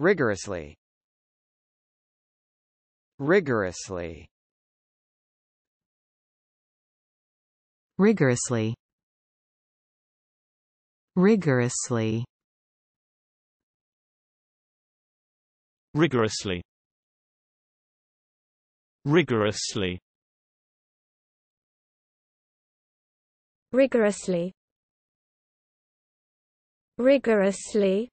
Rigorously Rigorously Rigorously Rigorously Rigorously Rigorously rigorously rigorously